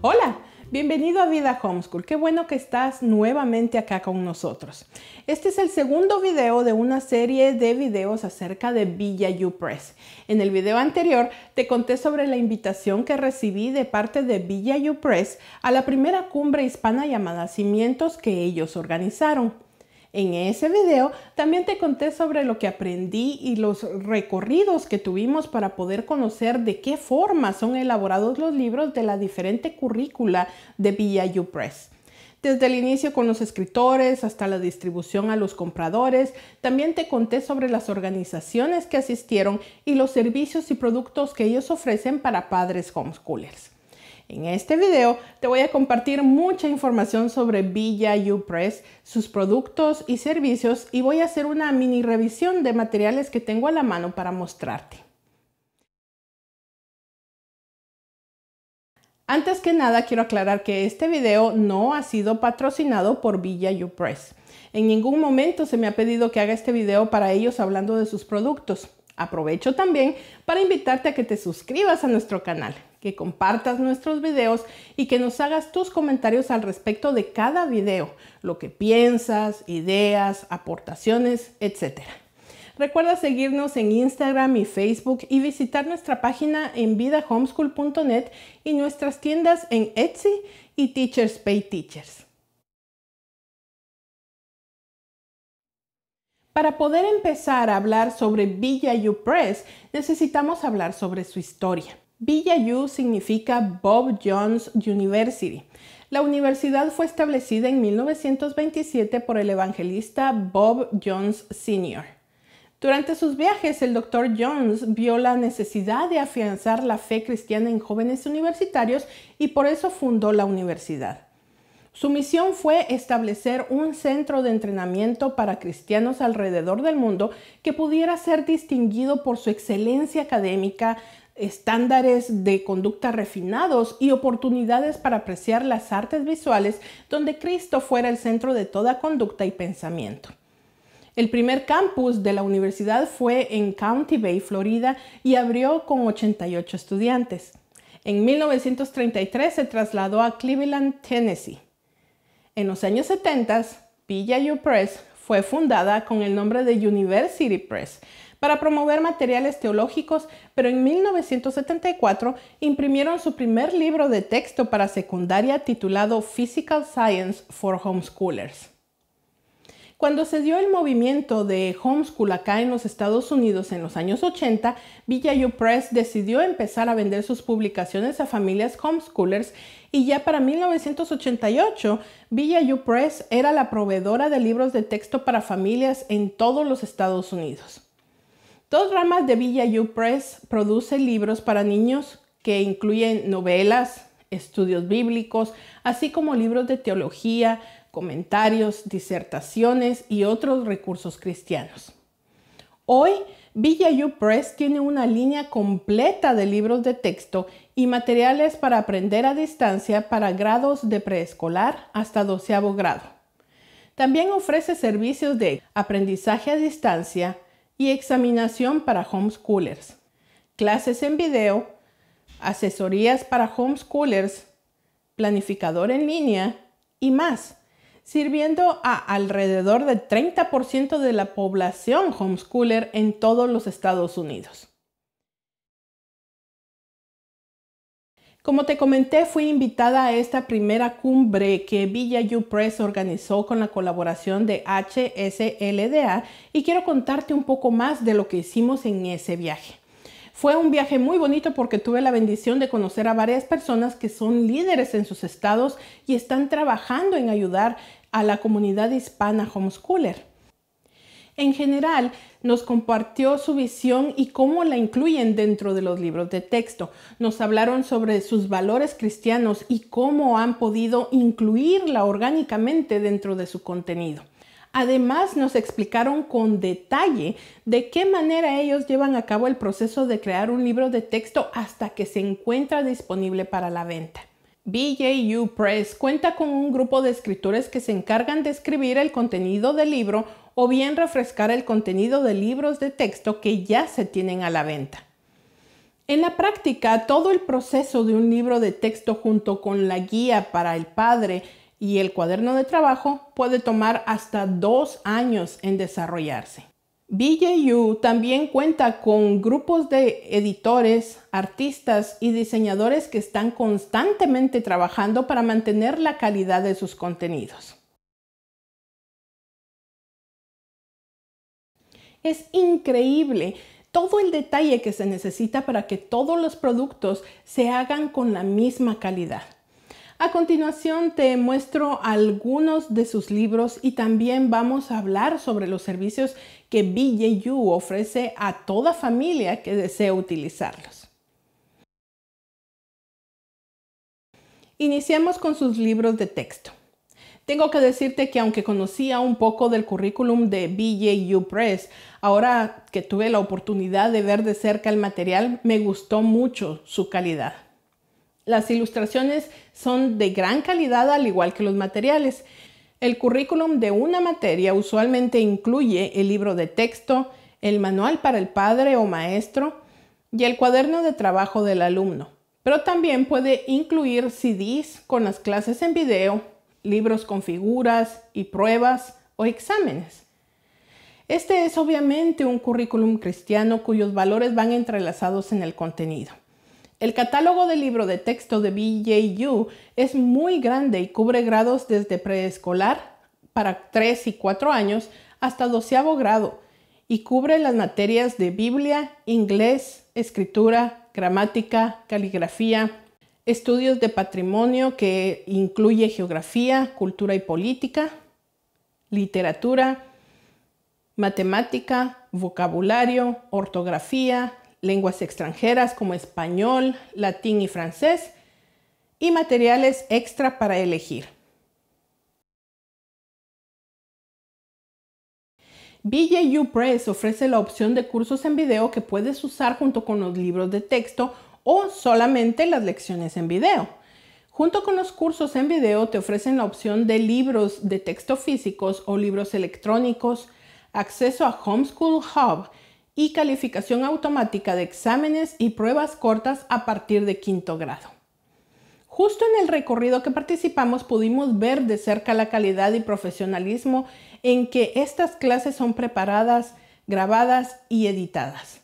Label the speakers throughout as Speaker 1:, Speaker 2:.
Speaker 1: Hola, bienvenido a Vida Homeschool. Qué bueno que estás nuevamente acá con nosotros. Este es el segundo video de una serie de videos acerca de Villa Press. En el video anterior te conté sobre la invitación que recibí de parte de Villa Press a la primera cumbre hispana llamada Cimientos que ellos organizaron. En ese video también te conté sobre lo que aprendí y los recorridos que tuvimos para poder conocer de qué forma son elaborados los libros de la diferente currícula de BIU Press. Desde el inicio con los escritores hasta la distribución a los compradores, también te conté sobre las organizaciones que asistieron y los servicios y productos que ellos ofrecen para padres homeschoolers. En este video te voy a compartir mucha información sobre Villa UPress, sus productos y servicios y voy a hacer una mini revisión de materiales que tengo a la mano para mostrarte. Antes que nada quiero aclarar que este video no ha sido patrocinado por Villa UPress. En ningún momento se me ha pedido que haga este video para ellos hablando de sus productos. Aprovecho también para invitarte a que te suscribas a nuestro canal que compartas nuestros videos y que nos hagas tus comentarios al respecto de cada video, lo que piensas, ideas, aportaciones, etc. Recuerda seguirnos en Instagram y Facebook y visitar nuestra página en vidahomeschool.net y nuestras tiendas en Etsy y Teachers Pay Teachers. Para poder empezar a hablar sobre Villa U Press, necesitamos hablar sobre su historia. Villa U significa Bob Jones University. La universidad fue establecida en 1927 por el evangelista Bob Jones Sr. Durante sus viajes, el doctor Jones vio la necesidad de afianzar la fe cristiana en jóvenes universitarios y por eso fundó la universidad. Su misión fue establecer un centro de entrenamiento para cristianos alrededor del mundo que pudiera ser distinguido por su excelencia académica, estándares de conducta refinados y oportunidades para apreciar las artes visuales donde Cristo fuera el centro de toda conducta y pensamiento. El primer campus de la universidad fue en County Bay, Florida, y abrió con 88 estudiantes. En 1933 se trasladó a Cleveland, Tennessee. En los años 70, PJU Press fue fundada con el nombre de University Press, para promover materiales teológicos, pero en 1974 imprimieron su primer libro de texto para secundaria titulado Physical Science for Homeschoolers. Cuando se dio el movimiento de homeschool acá en los Estados Unidos en los años 80, U Press decidió empezar a vender sus publicaciones a familias homeschoolers y ya para 1988, Villa U Press era la proveedora de libros de texto para familias en todos los Estados Unidos. Dos ramas de Villa U Press produce libros para niños que incluyen novelas, estudios bíblicos, así como libros de teología, comentarios, disertaciones y otros recursos cristianos. Hoy, Villa U Press tiene una línea completa de libros de texto y materiales para aprender a distancia para grados de preescolar hasta doceavo grado. También ofrece servicios de aprendizaje a distancia, y examinación para homeschoolers, clases en video, asesorías para homeschoolers, planificador en línea y más, sirviendo a alrededor del 30% de la población homeschooler en todos los Estados Unidos. Como te comenté, fui invitada a esta primera cumbre que Villa U Press organizó con la colaboración de HSLDA y quiero contarte un poco más de lo que hicimos en ese viaje. Fue un viaje muy bonito porque tuve la bendición de conocer a varias personas que son líderes en sus estados y están trabajando en ayudar a la comunidad hispana homeschooler en general nos compartió su visión y cómo la incluyen dentro de los libros de texto. Nos hablaron sobre sus valores cristianos y cómo han podido incluirla orgánicamente dentro de su contenido. Además, nos explicaron con detalle de qué manera ellos llevan a cabo el proceso de crear un libro de texto hasta que se encuentra disponible para la venta. BJU Press cuenta con un grupo de escritores que se encargan de escribir el contenido del libro o bien refrescar el contenido de libros de texto que ya se tienen a la venta. En la práctica, todo el proceso de un libro de texto junto con la guía para el padre y el cuaderno de trabajo puede tomar hasta dos años en desarrollarse. BJU también cuenta con grupos de editores, artistas y diseñadores que están constantemente trabajando para mantener la calidad de sus contenidos. Es increíble todo el detalle que se necesita para que todos los productos se hagan con la misma calidad. A continuación te muestro algunos de sus libros y también vamos a hablar sobre los servicios que BJU ofrece a toda familia que desee utilizarlos. Iniciamos con sus libros de texto. Tengo que decirte que aunque conocía un poco del currículum de BJU Press, ahora que tuve la oportunidad de ver de cerca el material, me gustó mucho su calidad. Las ilustraciones son de gran calidad al igual que los materiales. El currículum de una materia usualmente incluye el libro de texto, el manual para el padre o maestro y el cuaderno de trabajo del alumno, pero también puede incluir CDs con las clases en video libros con figuras y pruebas o exámenes. Este es obviamente un currículum cristiano cuyos valores van entrelazados en el contenido. El catálogo de libro de texto de BJU es muy grande y cubre grados desde preescolar para 3 y 4 años hasta 12 grado y cubre las materias de Biblia, inglés, escritura, gramática, caligrafía, estudios de patrimonio que incluye geografía, cultura y política, literatura, matemática, vocabulario, ortografía, lenguas extranjeras como español, latín y francés, y materiales extra para elegir. BJU Press ofrece la opción de cursos en video que puedes usar junto con los libros de texto o solamente las lecciones en video. Junto con los cursos en video te ofrecen la opción de libros de texto físicos o libros electrónicos, acceso a Homeschool Hub y calificación automática de exámenes y pruebas cortas a partir de quinto grado. Justo en el recorrido que participamos pudimos ver de cerca la calidad y profesionalismo en que estas clases son preparadas, grabadas y editadas.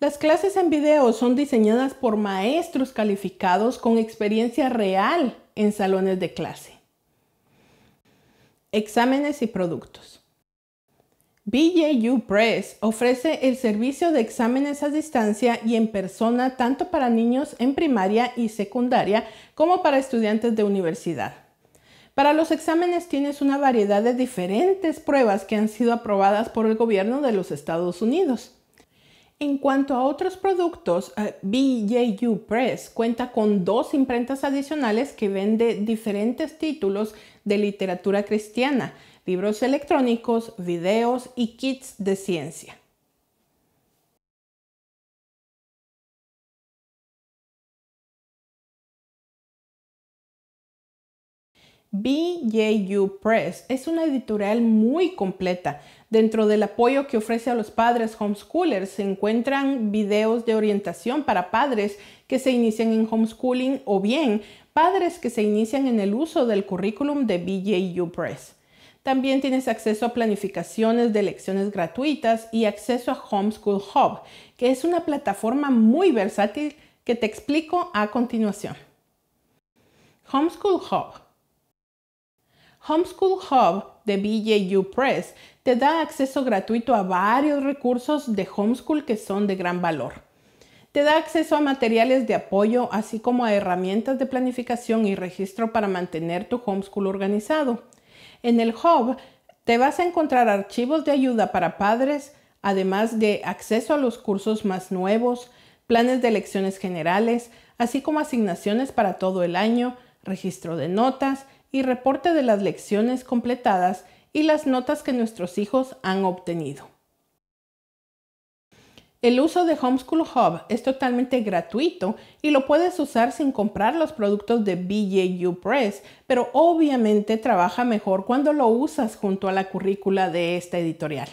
Speaker 1: Las clases en video son diseñadas por maestros calificados con experiencia real en salones de clase. Exámenes y productos. BJU Press ofrece el servicio de exámenes a distancia y en persona tanto para niños en primaria y secundaria como para estudiantes de universidad. Para los exámenes tienes una variedad de diferentes pruebas que han sido aprobadas por el gobierno de los Estados Unidos. En cuanto a otros productos, eh, BJU Press cuenta con dos imprentas adicionales que vende diferentes títulos de literatura cristiana, libros electrónicos, videos y kits de ciencia. BJU Press es una editorial muy completa. Dentro del apoyo que ofrece a los padres homeschoolers se encuentran videos de orientación para padres que se inician en homeschooling o bien padres que se inician en el uso del currículum de BJU Press. También tienes acceso a planificaciones de lecciones gratuitas y acceso a Homeschool Hub, que es una plataforma muy versátil que te explico a continuación. Homeschool Hub Homeschool Hub de BJU Press te da acceso gratuito a varios recursos de homeschool que son de gran valor. Te da acceso a materiales de apoyo, así como a herramientas de planificación y registro para mantener tu homeschool organizado. En el Hub te vas a encontrar archivos de ayuda para padres, además de acceso a los cursos más nuevos, planes de lecciones generales, así como asignaciones para todo el año, registro de notas y reporte de las lecciones completadas y las notas que nuestros hijos han obtenido. El uso de Homeschool Hub es totalmente gratuito y lo puedes usar sin comprar los productos de BJU Press, pero obviamente trabaja mejor cuando lo usas junto a la currícula de esta editorial.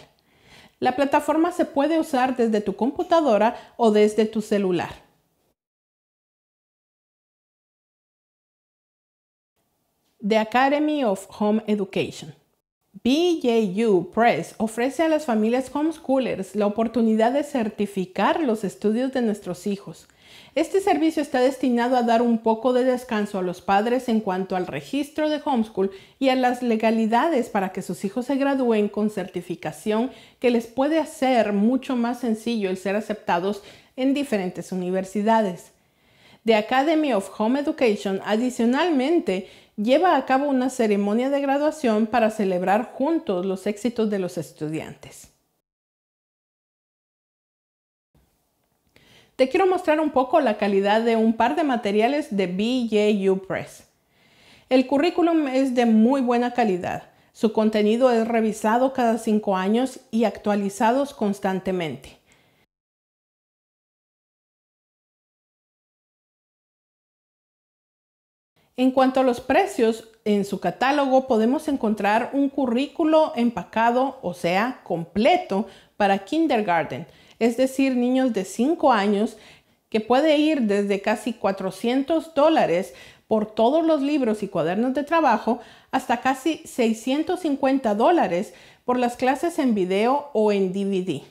Speaker 1: La plataforma se puede usar desde tu computadora o desde tu celular. The Academy of Home Education. BJU Press ofrece a las familias homeschoolers la oportunidad de certificar los estudios de nuestros hijos. Este servicio está destinado a dar un poco de descanso a los padres en cuanto al registro de homeschool y a las legalidades para que sus hijos se gradúen con certificación que les puede hacer mucho más sencillo el ser aceptados en diferentes universidades. The Academy of Home Education adicionalmente lleva a cabo una ceremonia de graduación para celebrar juntos los éxitos de los estudiantes. Te quiero mostrar un poco la calidad de un par de materiales de BJU Press. El currículum es de muy buena calidad. Su contenido es revisado cada cinco años y actualizados constantemente. En cuanto a los precios, en su catálogo podemos encontrar un currículo empacado, o sea, completo para kindergarten, es decir, niños de 5 años, que puede ir desde casi 400 dólares por todos los libros y cuadernos de trabajo hasta casi 650 dólares por las clases en video o en DVD.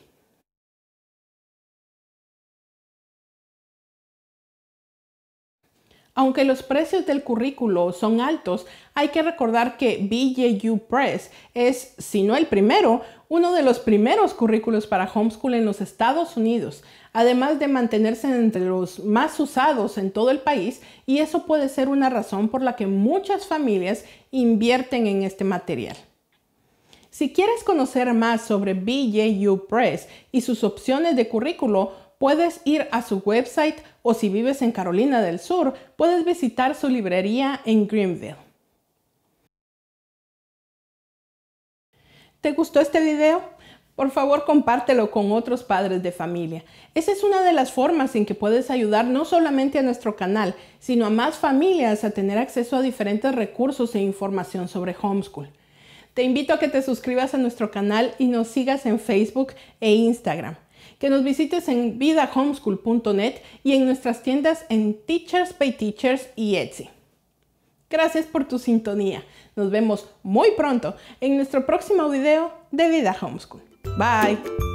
Speaker 1: Aunque los precios del currículo son altos, hay que recordar que BJU Press es, si no el primero, uno de los primeros currículos para homeschool en los Estados Unidos, además de mantenerse entre los más usados en todo el país, y eso puede ser una razón por la que muchas familias invierten en este material. Si quieres conocer más sobre BJU Press y sus opciones de currículo, puedes ir a su website o si vives en Carolina del Sur, puedes visitar su librería en Greenville. ¿Te gustó este video? Por favor, compártelo con otros padres de familia. Esa es una de las formas en que puedes ayudar no solamente a nuestro canal, sino a más familias a tener acceso a diferentes recursos e información sobre homeschool. Te invito a que te suscribas a nuestro canal y nos sigas en Facebook e Instagram que nos visites en vidahomeschool.net y en nuestras tiendas en Teachers Pay Teachers y Etsy. Gracias por tu sintonía. Nos vemos muy pronto en nuestro próximo video de Vida Homeschool. Bye.